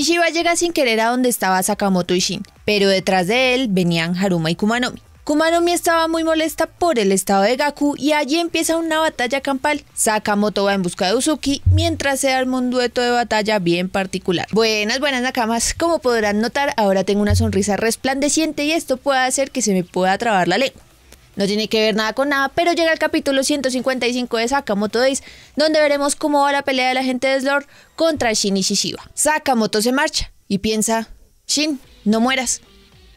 Ishiba llega sin querer a donde estaba Sakamoto y Shin, pero detrás de él venían Haruma y Kumanomi. Kumanomi estaba muy molesta por el estado de Gaku y allí empieza una batalla campal. Sakamoto va en busca de Uzuki mientras se arma un dueto de batalla bien particular. Buenas, buenas nakamas. Como podrán notar, ahora tengo una sonrisa resplandeciente y esto puede hacer que se me pueda trabar la lengua. No tiene que ver nada con nada, pero llega el capítulo 155 de Sakamoto Days, donde veremos cómo va la pelea de la gente de Slor contra Shin y Shishiba. Sakamoto se marcha y piensa, Shin, no mueras.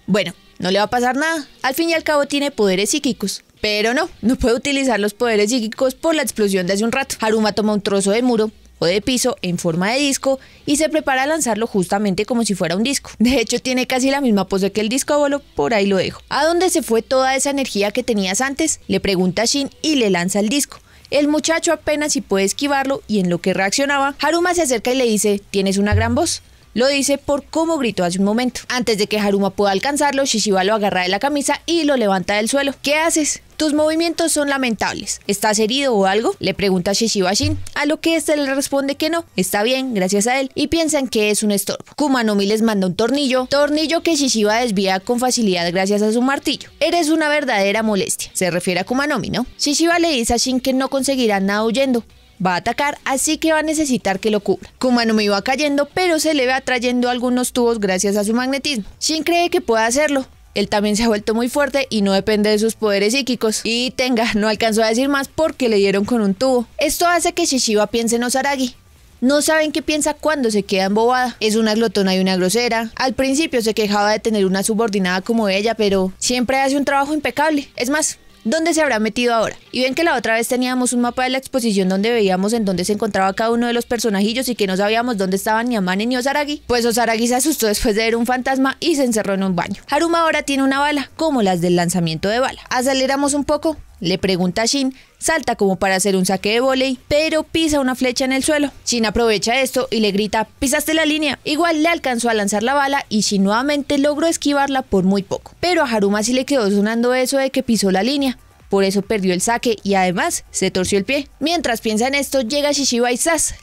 Bueno, no le va a pasar nada. Al fin y al cabo tiene poderes psíquicos. Pero no, no puede utilizar los poderes psíquicos por la explosión de hace un rato. Haruma toma un trozo de muro o de piso en forma de disco y se prepara a lanzarlo justamente como si fuera un disco. De hecho, tiene casi la misma pose que el disco por ahí lo dejo. ¿A dónde se fue toda esa energía que tenías antes? Le pregunta Shin y le lanza el disco. El muchacho apenas si puede esquivarlo y en lo que reaccionaba, Haruma se acerca y le dice, tienes una gran voz. Lo dice por cómo gritó hace un momento. Antes de que Haruma pueda alcanzarlo, Shishiba lo agarra de la camisa y lo levanta del suelo. ¿Qué haces? Tus movimientos son lamentables. ¿Estás herido o algo? Le pregunta Shishiba Shin, a lo que este le responde que no. Está bien, gracias a él. Y piensan que es un estorbo. Kumanomi les manda un tornillo, tornillo que Shishiba desvía con facilidad gracias a su martillo. Eres una verdadera molestia. Se refiere a Kumanomi, ¿no? Shishiba le dice a Shin que no conseguirá nada huyendo, va a atacar, así que va a necesitar que lo cubra. Kumano me iba cayendo, pero se le ve atrayendo algunos tubos gracias a su magnetismo. Shin cree que puede hacerlo, él también se ha vuelto muy fuerte y no depende de sus poderes psíquicos. Y tenga, no alcanzó a decir más porque le dieron con un tubo. Esto hace que Shishiba piense en Osaragi. No saben qué piensa cuando se queda embobada. Es una glotona y una grosera. Al principio se quejaba de tener una subordinada como ella, pero siempre hace un trabajo impecable. Es más, ¿Dónde se habrá metido ahora? Y ven que la otra vez teníamos un mapa de la exposición donde veíamos en dónde se encontraba cada uno de los personajillos y que no sabíamos dónde estaban ni Amane ni Osaragi. Pues Osaragi se asustó después de ver un fantasma y se encerró en un baño. Haruma ahora tiene una bala, como las del lanzamiento de bala. Aceleramos un poco le pregunta a Shin, salta como para hacer un saque de volei, pero pisa una flecha en el suelo. Shin aprovecha esto y le grita, pisaste la línea. Igual le alcanzó a lanzar la bala y Shin nuevamente logró esquivarla por muy poco. Pero a Haruma sí le quedó sonando eso de que pisó la línea por eso perdió el saque y además se torció el pie. Mientras piensa en esto, llega Shishiba y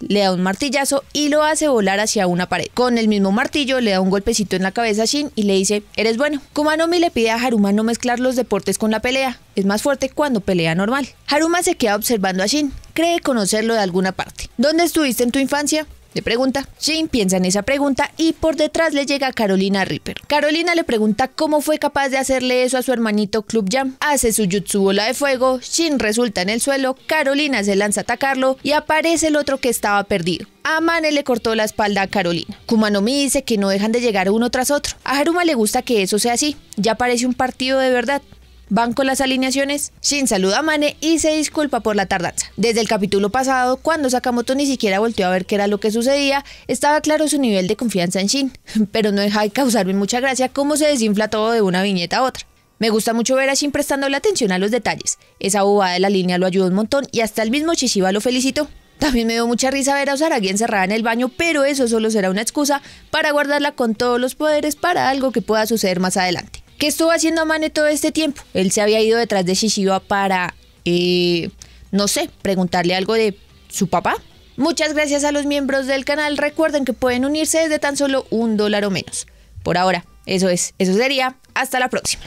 le da un martillazo y lo hace volar hacia una pared. Con el mismo martillo le da un golpecito en la cabeza a Shin y le dice, eres bueno. Kumanomi le pide a Haruma no mezclar los deportes con la pelea, es más fuerte cuando pelea normal. Haruma se queda observando a Shin, cree conocerlo de alguna parte. ¿Dónde estuviste en tu infancia? Le pregunta. Shin piensa en esa pregunta y por detrás le llega Carolina Ripper. Carolina le pregunta cómo fue capaz de hacerle eso a su hermanito Club Jam. Hace su jutsu bola de fuego, Shin resulta en el suelo, Carolina se lanza a atacarlo y aparece el otro que estaba perdido. Amane le cortó la espalda a Carolina. Kumanomi dice que no dejan de llegar uno tras otro. A Haruma le gusta que eso sea así. Ya parece un partido de verdad van con las alineaciones. Shin saluda a Mane y se disculpa por la tardanza. Desde el capítulo pasado, cuando Sakamoto ni siquiera volteó a ver qué era lo que sucedía, estaba claro su nivel de confianza en Shin, pero no deja de causarme mucha gracia cómo se desinfla todo de una viñeta a otra. Me gusta mucho ver a Shin prestándole atención a los detalles. Esa bobada de la línea lo ayudó un montón y hasta el mismo Chishiba lo felicitó. También me dio mucha risa ver a Usaragi encerrada en el baño, pero eso solo será una excusa para guardarla con todos los poderes para algo que pueda suceder más adelante. ¿Qué estuvo haciendo Amane todo este tiempo? Él se había ido detrás de Shishiba para, eh, no sé, preguntarle algo de su papá. Muchas gracias a los miembros del canal. Recuerden que pueden unirse desde tan solo un dólar o menos. Por ahora, eso es, eso sería. Hasta la próxima.